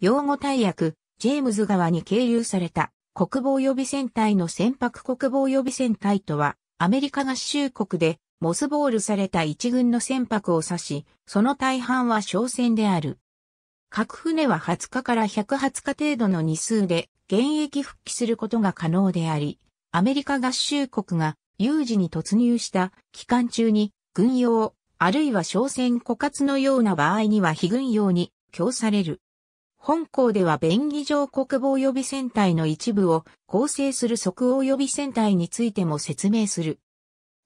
用語大役、ジェームズ川に経由された国防予備船隊の船舶国防予備船隊とは、アメリカ合衆国でモスボールされた一軍の船舶を指し、その大半は商船である。各船は20日から120日程度の日数で現役復帰することが可能であり、アメリカ合衆国が有事に突入した期間中に軍用、あるいは商船枯渇のような場合には非軍用に供される。本校では便宜上国防予備戦隊の一部を構成する即応予備戦隊についても説明する。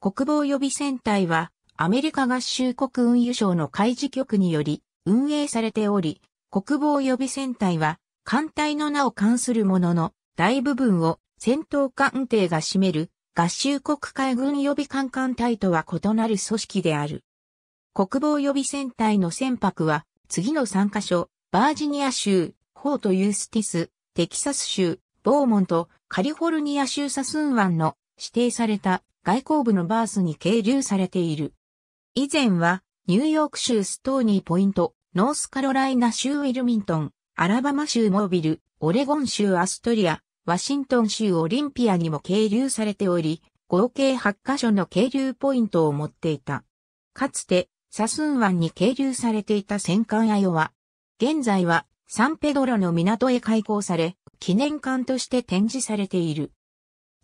国防予備戦隊はアメリカ合衆国運輸省の開事局により運営されており、国防予備戦隊は艦隊の名を冠するものの大部分を戦闘艦艇が占める合衆国海軍予備艦艦隊とは異なる組織である。国防予備戦隊の船舶は次の3カ所、バージニア州、ホート・ユースティス、テキサス州、ボーモント、カリフォルニア州サスン湾の指定された外交部のバースに係留されている。以前は、ニューヨーク州ストーニーポイント、ノースカロライナ州ウィルミントン、アラバマ州モービル、オレゴン州アストリア、ワシントン州オリンピアにも係留されており、合計8カ所の係留ポイントを持っていた。かつて、サスン湾に係留されていた戦艦アヨは、現在はサンペドロの港へ開港され、記念館として展示されている。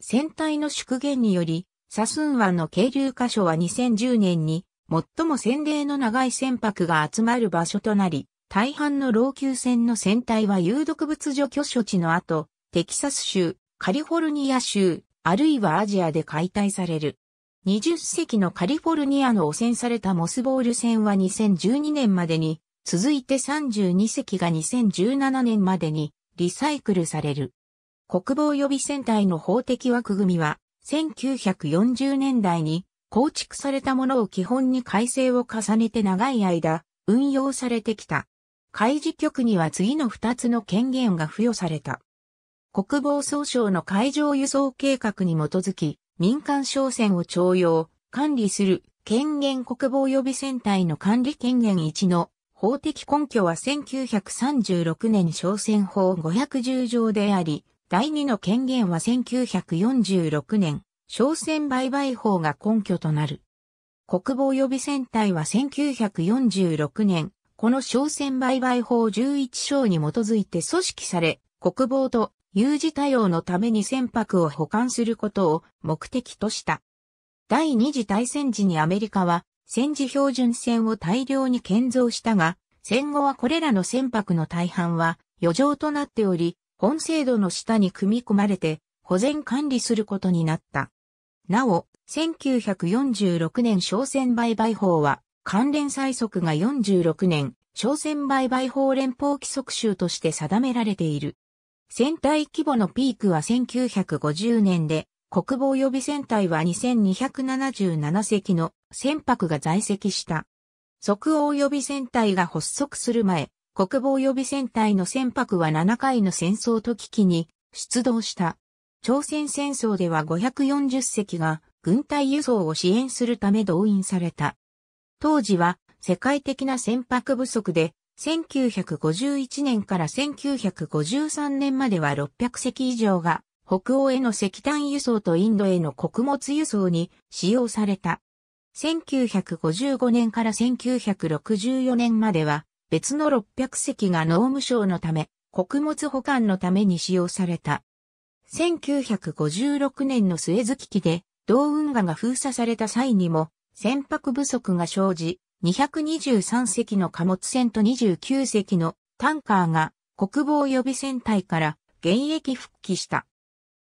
船体の縮減により、サスーン湾の渓流箇所は2010年に最も船例の長い船舶が集まる場所となり、大半の老朽船の船体は有毒物除去処置の後、テキサス州、カリフォルニア州、あるいはアジアで解体される。20隻のカリフォルニアの汚染されたモスボール船は2012年までに続いて32隻が2017年までにリサイクルされる。国防予備戦隊の法的枠組みは、1940年代に構築されたものを基本に改正を重ねて長い間、運用されてきた。開示局には次の2つの権限が付与された。国防総省の海上輸送計画に基づき、民間商船を徴用、管理する権限国防予備戦隊の管理権限1の法的根拠は1936年商船法510条であり、第2の権限は1946年、商船売買法が根拠となる。国防予備船隊は1946年、この商船売買法11章に基づいて組織され、国防と有事対応のために船舶を保管することを目的とした。第二次大戦時にアメリカは戦時標準船を大量に建造したが、戦後はこれらの船舶の大半は余剰となっており、本制度の下に組み込まれて保全管理することになった。なお、1946年商船売買法は、関連最速が46年、商船売買法連邦規則集として定められている。船体規模のピークは1950年で、国防予備戦隊は2277隻の船舶が在籍した。即応予備戦隊が発足する前、国防予備戦隊の船舶は7回の戦争と危機に出動した。朝鮮戦争では540隻が軍隊輸送を支援するため動員された。当時は世界的な船舶不足で、1951年から1953年までは600隻以上が北欧への石炭輸送とインドへの穀物輸送に使用された。1955年から1964年までは別の600隻が農務省のため穀物保管のために使用された。1956年の末月期機で同運河が封鎖された際にも船舶不足が生じ223隻の貨物船と29隻のタンカーが国防予備船隊から現役復帰した。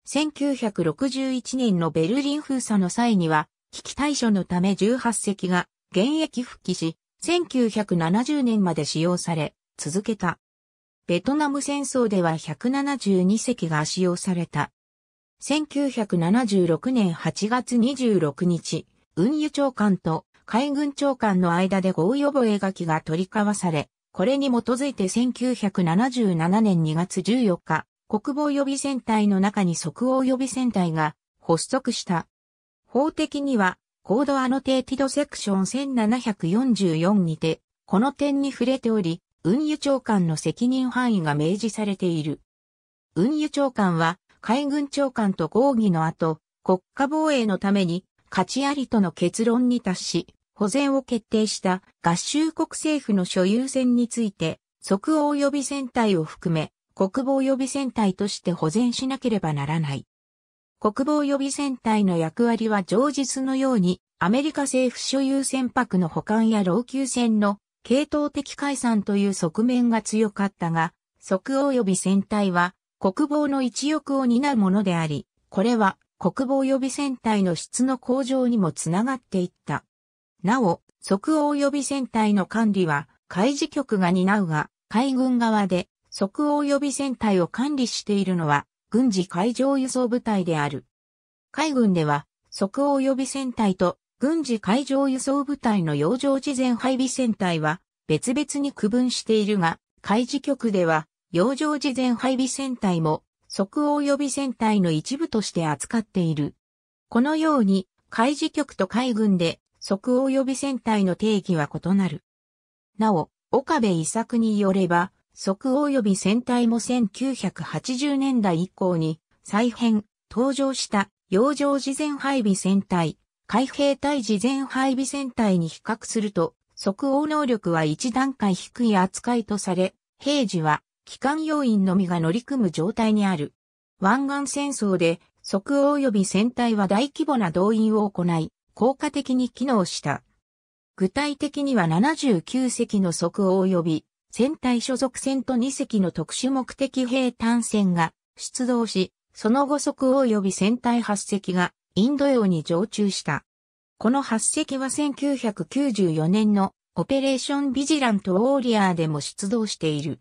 1961年のベルリン封鎖の際には、危機対処のため18隻が現役復帰し、1970年まで使用され、続けた。ベトナム戦争では172隻が使用された。1976年8月26日、運輸長官と海軍長官の間で合意覚書が取り交わされ、これに基づいて1977年2月14日、国防予備戦隊の中に即応予備戦隊が発足した。法的には、コードアノテーティドセクション1744にて、この点に触れており、運輸長官の責任範囲が明示されている。運輸長官は、海軍長官と合議の後、国家防衛のために、価値ありとの結論に達し、保全を決定した合衆国政府の所有船について、即応予備戦隊を含め、国防予備戦隊として保全しなければならない。国防予備戦隊の役割は常日のようにアメリカ政府所有船舶の保管や老朽船の系統的解散という側面が強かったが、即応予備戦隊は国防の一翼を担うものであり、これは国防予備戦隊の質の向上にもつながっていった。なお、即応予備戦隊の管理は海事局が担うが、海軍側で即応予備戦隊を管理しているのは、軍事海上輸送部隊である。海軍では、即応予備戦隊と軍事海上輸送部隊の洋上事前配備戦隊は別々に区分しているが、海事局では洋上事前配備戦隊も即応予備戦隊の一部として扱っている。このように、海事局と海軍で即応予備戦隊の定義は異なる。なお、岡部遺作によれば、即応及び戦隊も1980年代以降に再編、登場した洋上事前配備戦隊、海兵隊事前配備戦隊に比較すると、即応能力は一段階低い扱いとされ、平時は機関要員のみが乗り組む状態にある。湾岸戦争で即応及び戦隊は大規模な動員を行い、効果的に機能した。具体的には79隻の即応及び戦隊所属船と2隻の特殊目的兵単船が出動し、その後即及び戦隊8隻がインド洋に常駐した。この8隻は1994年のオペレーションビジラントウォーリアーでも出動している。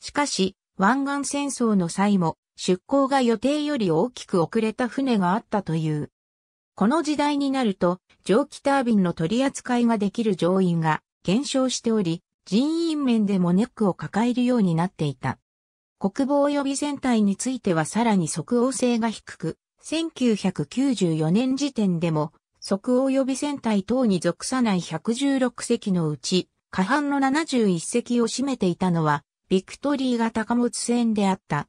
しかし、湾岸戦争の際も出港が予定より大きく遅れた船があったという。この時代になると蒸気タービンの取り扱いができる乗員が減少しており、人員面でもネックを抱えるようになっていた。国防予備全体についてはさらに即応性が低く、1994年時点でも、即応予備戦隊等に属さない116隻のうち、下半の71隻を占めていたのは、ビクトリーが高物船であった。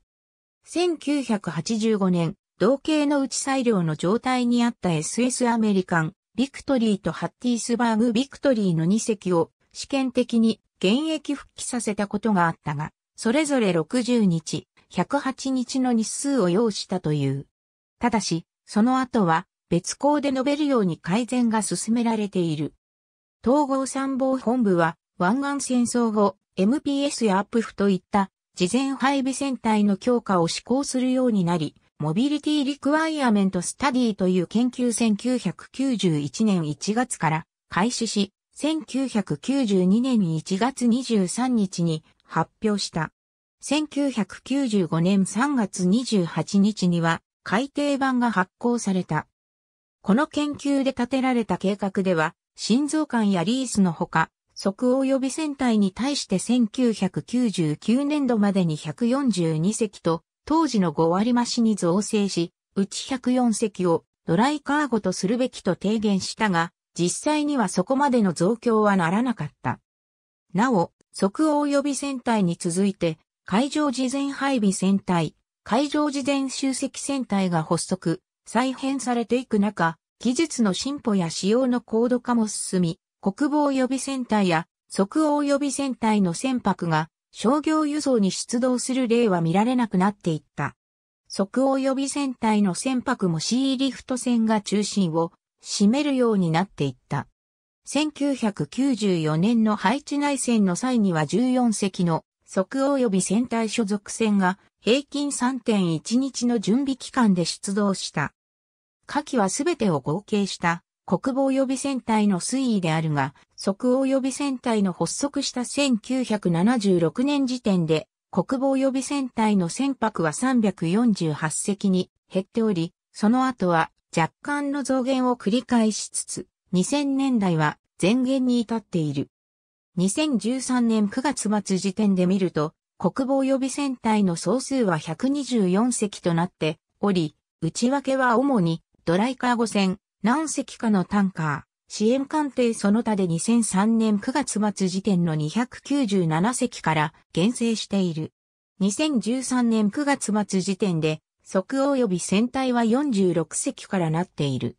1985年、同型のうち裁量の状態にあった SS アメリカン、ビクトリーとハッティースバーグビクトリーの2隻を試験的に現役復帰させたことがあったが、それぞれ60日、108日の日数を要したという。ただし、その後は別校で述べるように改善が進められている。統合参謀本部は湾岸戦争後、MPS やアップフといった事前配備戦隊の強化を施行するようになり、モビリティリクワイアメントスタディという研究1991年1月から開始し、1992年1月23日に発表した。1995年3月28日には改訂版が発行された。この研究で立てられた計画では、心臓管やリースのほか、即応予備船体に対して1999年度までに142隻と、当時の5割増しに造成し、うち104隻をドライカーゴとするべきと提言したが、実際にはそこまでの増強はならなかった。なお、即応予備戦隊に続いて、海上事前配備戦隊、海上事前集積戦隊が発足、再編されていく中、技術の進歩や使用の高度化も進み、国防予備戦隊や即応予備戦隊の船舶が商業輸送に出動する例は見られなくなっていった。即応予備戦隊の船舶もシーリフト船が中心を占めるようになっていった。1994年のハイチ内戦の際には14隻の即応及び戦隊所属船が平均3.1日の準備期間で出動した。下記はすべてを合計した国防予備戦隊の推移であるが、即応予備戦隊の発足した1976年時点で、国防予備戦隊の船舶は348隻に減っており、その後は若干の増減を繰り返しつつ、2000年代は前減に至っている。2013年9月末時点で見ると、国防予備戦隊の総数は124隻となっており、内訳は主にドライカー5戦、何隻かのタンカー、支援艦艇その他で2003年9月末時点の297隻から減成している。2013年9月末時点で応及び船体は46隻からなっている。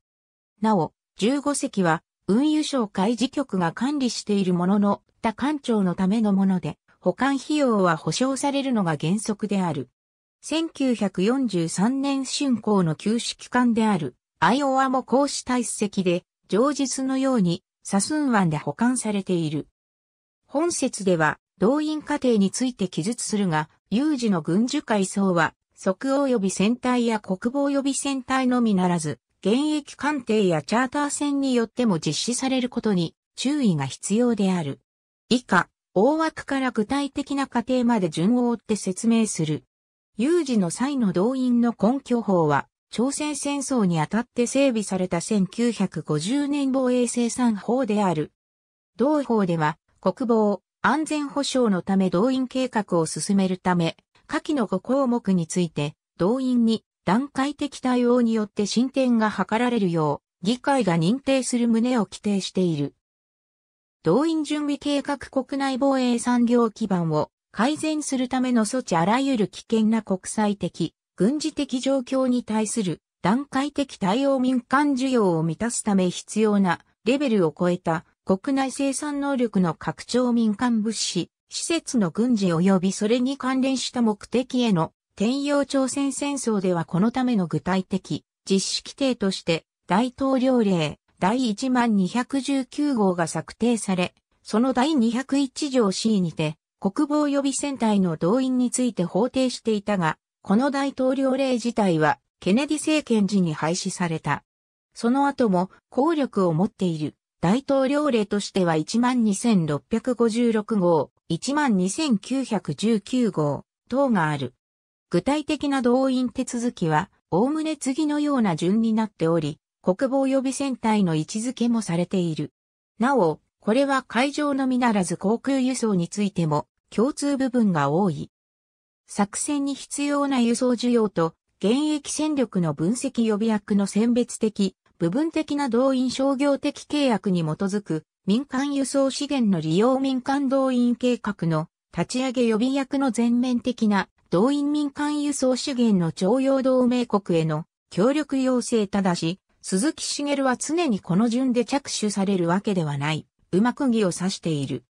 なお、15隻は運輸省海事局が管理しているものの、他艦長のためのもので、保管費用は保証されるのが原則である。1943年春行の休止期間である、アイオワも公使体積で、常日のようにサスン湾で保管されている。本説では、動員過程について記述するが、有事の軍需階層は、即応予備船隊や国防予備船隊のみならず、現役艦艇やチャーター船によっても実施されることに注意が必要である。以下、大枠から具体的な過程まで順を追って説明する。有事の際の動員の根拠法は、朝鮮戦争にあたって整備された1950年防衛生産法である。同法では、国防、安全保障のため動員計画を進めるため、下記の5項目について、動員に段階的対応によって進展が図られるよう、議会が認定する旨を規定している。動員準備計画国内防衛産業基盤を改善するための措置あらゆる危険な国際的、軍事的状況に対する段階的対応民間需要を満たすため必要なレベルを超えた国内生産能力の拡張民間物資、施設の軍事及びそれに関連した目的への転用朝鮮戦争ではこのための具体的実施規定として大統領令第1219号が策定され、その第201条 C にて国防予備戦隊の動員について法定していたが、この大統領令自体はケネディ政権時に廃止された。その後も効力を持っている。大統領令としては12,656号、12,919号等がある。具体的な動員手続きは、おおむね次のような順になっており、国防予備戦隊の位置づけもされている。なお、これは海上のみならず航空輸送についても共通部分が多い。作戦に必要な輸送需要と現役戦力の分析予備役の選別的部分的な動員商業的契約に基づく民間輸送資源の利用民間動員計画の立ち上げ予備役の全面的な動員民間輸送資源の徴用同盟国への協力要請ただし、鈴木茂は常にこの順で着手されるわけではない、うまく義を指している。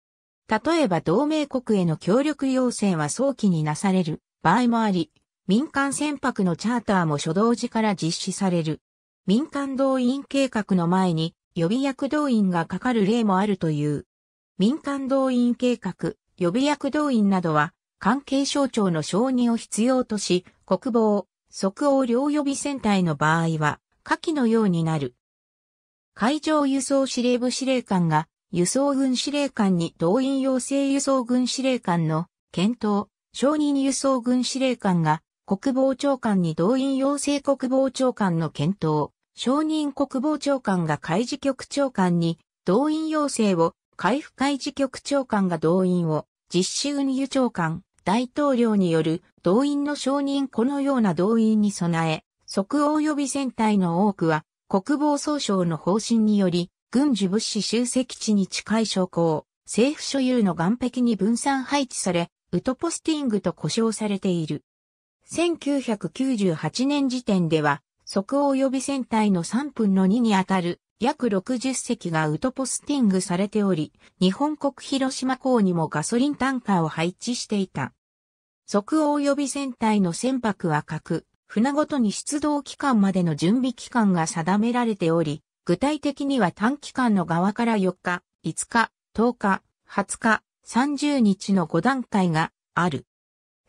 例えば同盟国への協力要請は早期になされる場合もあり、民間船舶のチャーターも初動時から実施される民間動員計画の前に予備役動員がかかる例もあるという。民間動員計画、予備役動員などは関係省庁の承認を必要とし、国防、即応両予備戦隊の場合は、下記のようになる。海上輸送司令部司令官が輸送軍司令官に動員要請輸送軍司令官の検討、承認輸送軍司令官が国防長官に動員要請国防長官の検討、承認国防長官が開事局長官に動員要請を、回復開事局長官が動員を、実施運輸長官、大統領による動員の承認このような動員に備え、即応予備戦隊の多くは国防総省の方針により、軍需物資集積地に近い将校、政府所有の岸壁に分散配置され、ウトポスティングと呼称されている。1998年時点では、即応予備船体の3分の2にあたる約60隻がウトポスティングされており、日本国広島港にもガソリンタンカーを配置していた。即応予備船体の船舶は各、船ごとに出動期間までの準備期間が定められており、具体的には短期間の側から4日、5日、10日、20日、30日の5段階がある。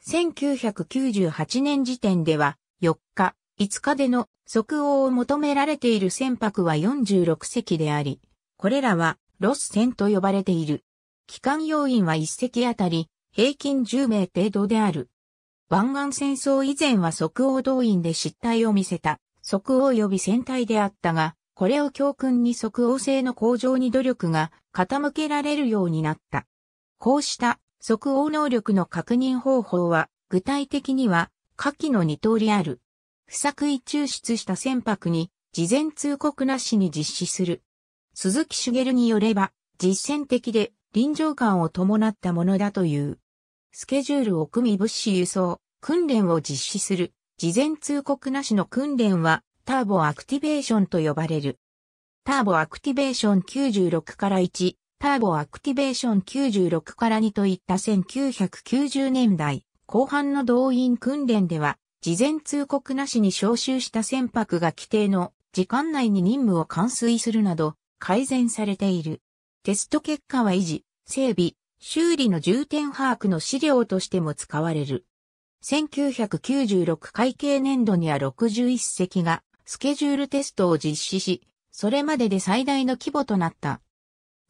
1998年時点では、4日、5日での即応を求められている船舶は46隻であり、これらはロス船と呼ばれている。機関要員は1隻あたり平均10名程度である。湾岸戦争以前は即応動員で失態を見せた、即応予備船隊であったが、これを教訓に即応性の向上に努力が傾けられるようになった。こうした即応能力の確認方法は、具体的には、下記の二通りある。不作為抽出した船舶に、事前通告なしに実施する。鈴木茂によれば、実践的で臨場感を伴ったものだという。スケジュールを組み物資輸送、訓練を実施する。事前通告なしの訓練は、ターボアクティベーションと呼ばれる。ターボアクティベーション96から1、ターボアクティベーション96から2といった1990年代後半の動員訓練では、事前通告なしに招集した船舶が規定の時間内に任務を完遂するなど改善されている。テスト結果は維持、整備、修理の重点把握の資料としても使われる。1996会計年度には61隻がスケジュールテストを実施し、それまでで最大の規模となった。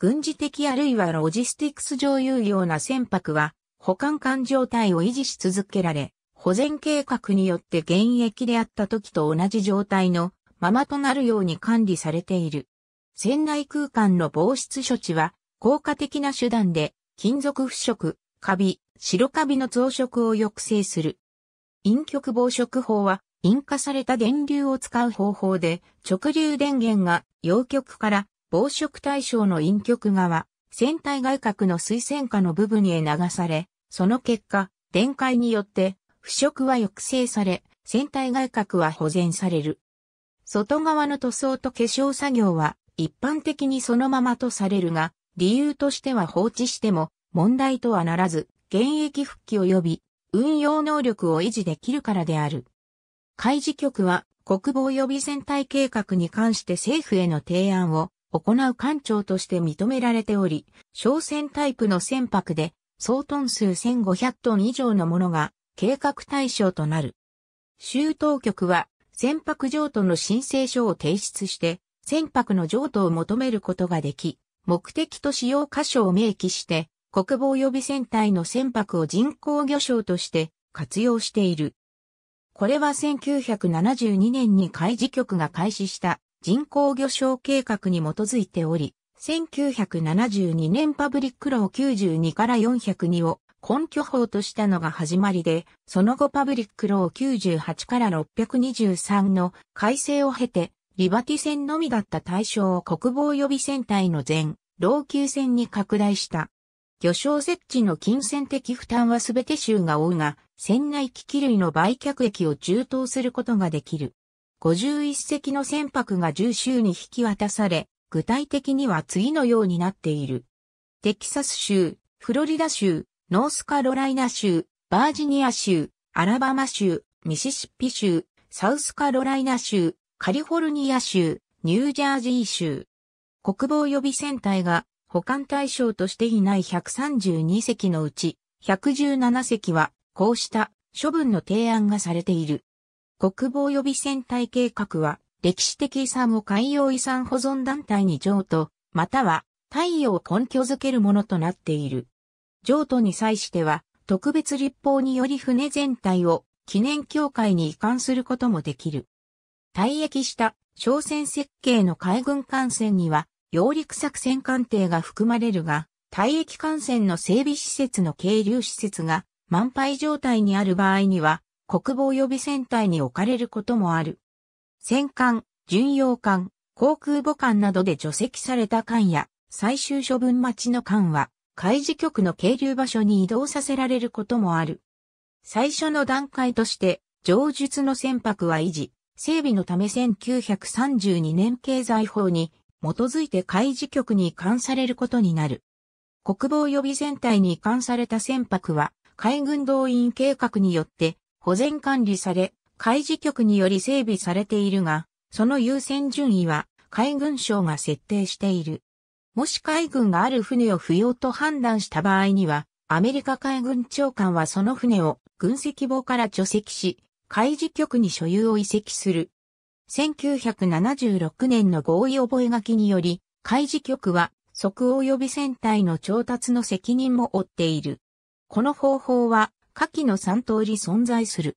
軍事的あるいはロジスティクス上有用な船舶は、保管管状態を維持し続けられ、保全計画によって現役であった時と同じ状態のままとなるように管理されている。船内空間の防湿処置は、効果的な手段で、金属腐食、カビ、白カビの増殖を抑制する。陰極防食法は、陰化された電流を使う方法で、直流電源が陽極から防食対象の陰極側、船体外角の水線下の部分へ流され、その結果、電解によって腐食は抑制され、船体外角は保全される。外側の塗装と化粧作業は一般的にそのままとされるが、理由としては放置しても問題とはならず、現役復帰及び運用能力を維持できるからである。海事局は国防予備船体計画に関して政府への提案を行う艦長として認められており、商船タイプの船舶で、総トン数1500トン以上のものが計画対象となる。州当局は、船舶譲渡の申請書を提出して、船舶の譲渡を求めることができ、目的と使用箇所を明記して、国防予備船隊の船舶を人工魚礁として活用している。これは1972年に海事局が開始した人口魚礁計画に基づいており、1972年パブリックロー92から402を根拠法としたのが始まりで、その後パブリックロー98から623の改正を経て、リバティ船のみだった対象を国防予備船隊の全、老朽船に拡大した。魚礁設置の金銭的負担は全て州が負うが、船内機器類の売却益を充当することができる。51隻の船舶が10州に引き渡され、具体的には次のようになっている。テキサス州、フロリダ州、ノースカロライナ州、バージニア州、アラバマ州、ミシシッピ州、サウスカロライナ州、カリフォルニア州、ニュージャージー州。国防予備船隊が保管対象としていない132隻のうち117隻はこうした処分の提案がされている。国防予備戦隊計画は、歴史的遺産を海洋遺産保存団体に譲渡、または、太陽を根拠づけるものとなっている。譲渡に際しては、特別立法により船全体を記念協会に移管することもできる。退役した商船設計の海軍艦船には、揚陸作戦艦艇が含まれるが、退役艦船の整備施設の係留施設が満杯状態にある場合には、国防予備戦隊に置かれることもある。戦艦、巡洋艦、航空母艦などで除籍された艦や最終処分待ちの艦は海事局の係留場所に移動させられることもある。最初の段階として上述の船舶は維持、整備のため1932年経済法に基づいて海事局に移管されることになる。国防予備全体に移管された船舶は海軍動員計画によって保全管理され、海事局により整備されているが、その優先順位は海軍省が設定している。もし海軍がある船を不要と判断した場合には、アメリカ海軍長官はその船を軍籍簿から除籍し、海事局に所有を移籍する。1976年の合意覚書により、海事局は即及び船体の調達の責任も負っている。この方法は下記の3通り存在する。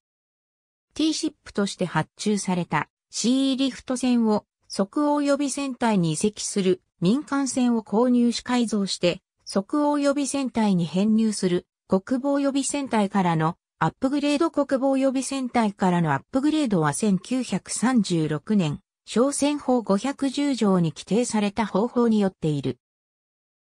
T シップとして発注された C リフト船を即応予備船体に移籍する民間船を購入し改造して即応予備船体に編入する国防予備船体からのアップグレード国防予備船体からのアップグレードは1936年商船法510条に規定された方法によっている。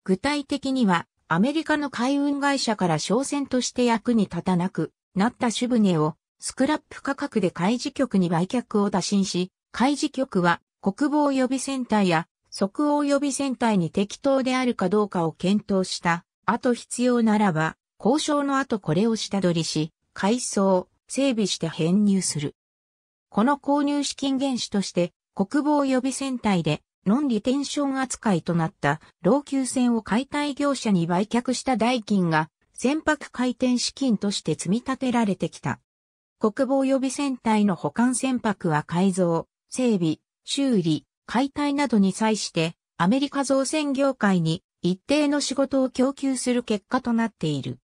具体的にはアメリカの海運会社から商船として役に立たなくなった主船をスクラップ価格で海事局に売却を打診し、海事局は国防予備船隊や即応予備船隊に適当であるかどうかを検討した。あと必要ならば、交渉の後これを下取りし、改装、整備して編入する。この購入資金原資として、国防予備船隊で論理テンション扱いとなった老朽船を解体業者に売却した代金が船舶回転資金として積み立てられてきた。国防予備船体の保管船舶は改造、整備、修理、解体などに際してアメリカ造船業界に一定の仕事を供給する結果となっている。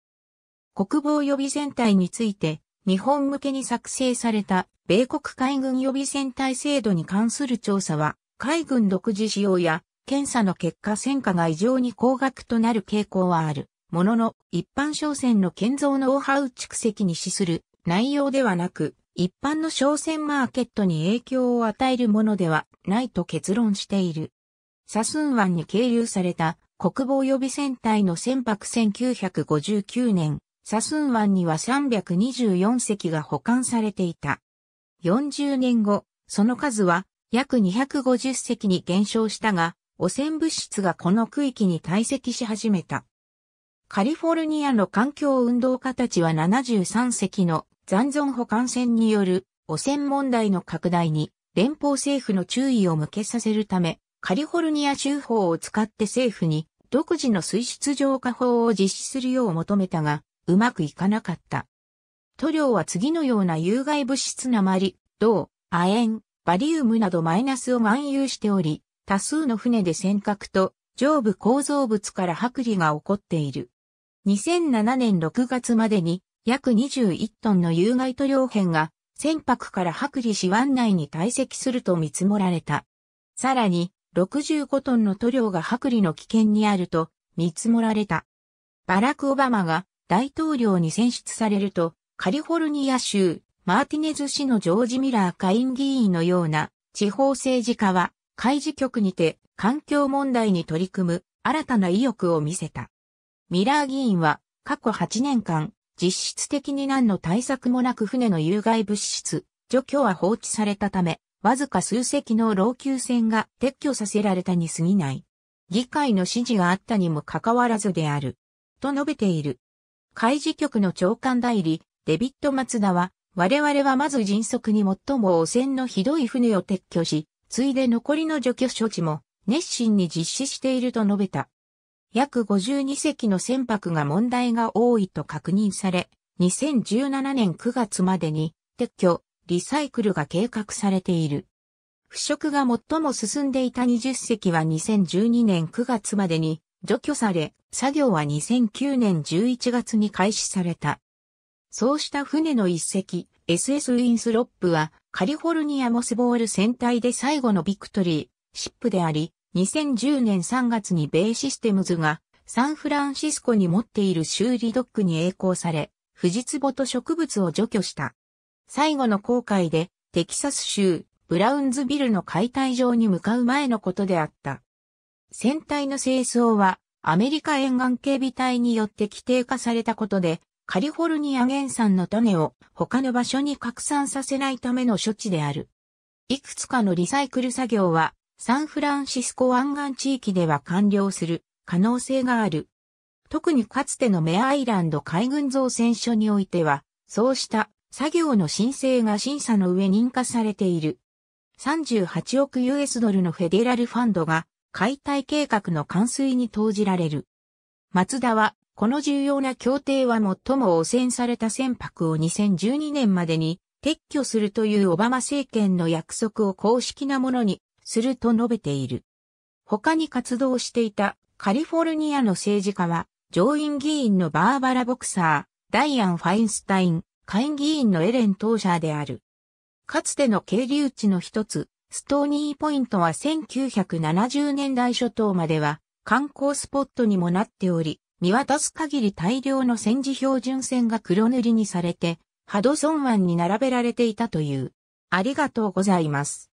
国防予備船体について日本向けに作成された米国海軍予備船体制度に関する調査は海軍独自使用や検査の結果戦果が異常に高額となる傾向はある。ものの、一般商船の建造ノウハウ蓄積に資する内容ではなく、一般の商船マーケットに影響を与えるものではないと結論している。サスン湾に係留された国防予備船隊の船舶1959年、サスン湾には324隻が保管されていた。40年後、その数は約250隻に減少したが、汚染物質がこの区域に堆積し始めた。カリフォルニアの環境運動家たちは73隻の残存保管船による汚染問題の拡大に連邦政府の注意を向けさせるため、カリフォルニア州法を使って政府に独自の水質浄化法を実施するよう求めたが、うまくいかなかった。塗料は次のような有害物質鉛、銅、亜鉛、バリウムなどマイナスを満有しており、多数の船で尖閣と上部構造物から剥離が起こっている。2007年6月までに約21トンの有害塗料片が船舶から剥離し湾内に堆積すると見積もられた。さらに65トンの塗料が剥離の危険にあると見積もられた。バラク・オバマが大統領に選出されるとカリフォルニア州マーティネズ氏のジョージ・ミラー下院議員のような地方政治家は、海事局にて環境問題に取り組む新たな意欲を見せた。ミラー議員は過去8年間、実質的に何の対策もなく船の有害物質、除去は放置されたため、わずか数隻の老朽船が撤去させられたに過ぎない。議会の指示があったにもかかわらずである。と述べている。海事局の長官代理、デビット・マツダは、我々はまず迅速に最も汚染のひどい船を撤去し、ついで残りの除去処置も熱心に実施していると述べた。約52隻の船舶が問題が多いと確認され、2017年9月までに撤去、リサイクルが計画されている。腐食が最も進んでいた20隻は2012年9月までに除去され、作業は2009年11月に開始された。そうした船の一隻、SS ウィンスロップは、カリフォルニアモスボール船体で最後のビクトリー、シップであり、2010年3月にベイシステムズが、サンフランシスコに持っている修理ドックに栄光され、フジツボと植物を除去した。最後の航海で、テキサス州、ブラウンズビルの解体場に向かう前のことであった。船体の清掃は、アメリカ沿岸警備隊によって規定化されたことで、カリフォルニア原産の種を他の場所に拡散させないための処置である。いくつかのリサイクル作業はサンフランシスコ湾岸地域では完了する可能性がある。特にかつてのメアアイランド海軍造船所においては、そうした作業の申請が審査の上認可されている。38億 US ドルのフェデラルファンドが解体計画の完遂に投じられる。マツダはこの重要な協定は最も汚染された船舶を2012年までに撤去するというオバマ政権の約束を公式なものにすると述べている。他に活動していたカリフォルニアの政治家は上院議員のバーバラ・ボクサー、ダイアン・ファインスタイン、下院議員のエレン・トーシャーである。かつての経流地の一つ、ストーニーポイントは1970年代初頭までは観光スポットにもなっており、見渡す限り大量の戦時標準線が黒塗りにされて、ハドソン湾に並べられていたという。ありがとうございます。